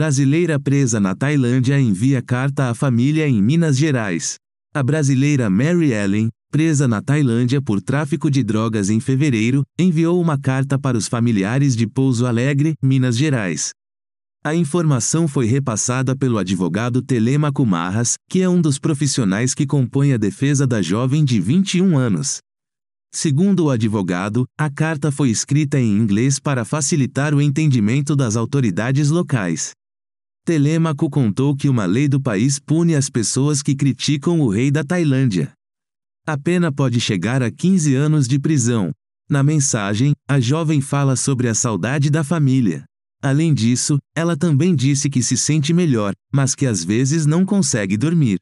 Brasileira presa na Tailândia envia carta à família em Minas Gerais. A brasileira Mary Ellen, presa na Tailândia por tráfico de drogas em fevereiro, enviou uma carta para os familiares de Pouso Alegre, Minas Gerais. A informação foi repassada pelo advogado Telemaco Marras, que é um dos profissionais que compõe a defesa da jovem de 21 anos. Segundo o advogado, a carta foi escrita em inglês para facilitar o entendimento das autoridades locais. Telêmaco contou que uma lei do país pune as pessoas que criticam o rei da Tailândia. A pena pode chegar a 15 anos de prisão. Na mensagem, a jovem fala sobre a saudade da família. Além disso, ela também disse que se sente melhor, mas que às vezes não consegue dormir.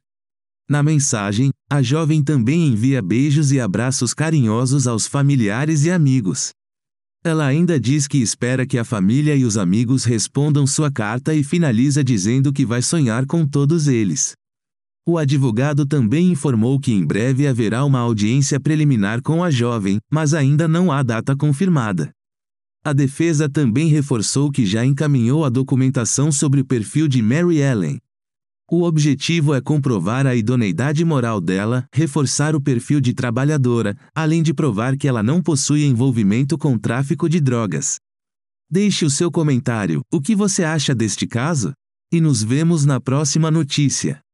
Na mensagem, a jovem também envia beijos e abraços carinhosos aos familiares e amigos. Ela ainda diz que espera que a família e os amigos respondam sua carta e finaliza dizendo que vai sonhar com todos eles. O advogado também informou que em breve haverá uma audiência preliminar com a jovem, mas ainda não há data confirmada. A defesa também reforçou que já encaminhou a documentação sobre o perfil de Mary Ellen, o objetivo é comprovar a idoneidade moral dela, reforçar o perfil de trabalhadora, além de provar que ela não possui envolvimento com tráfico de drogas. Deixe o seu comentário, o que você acha deste caso? E nos vemos na próxima notícia.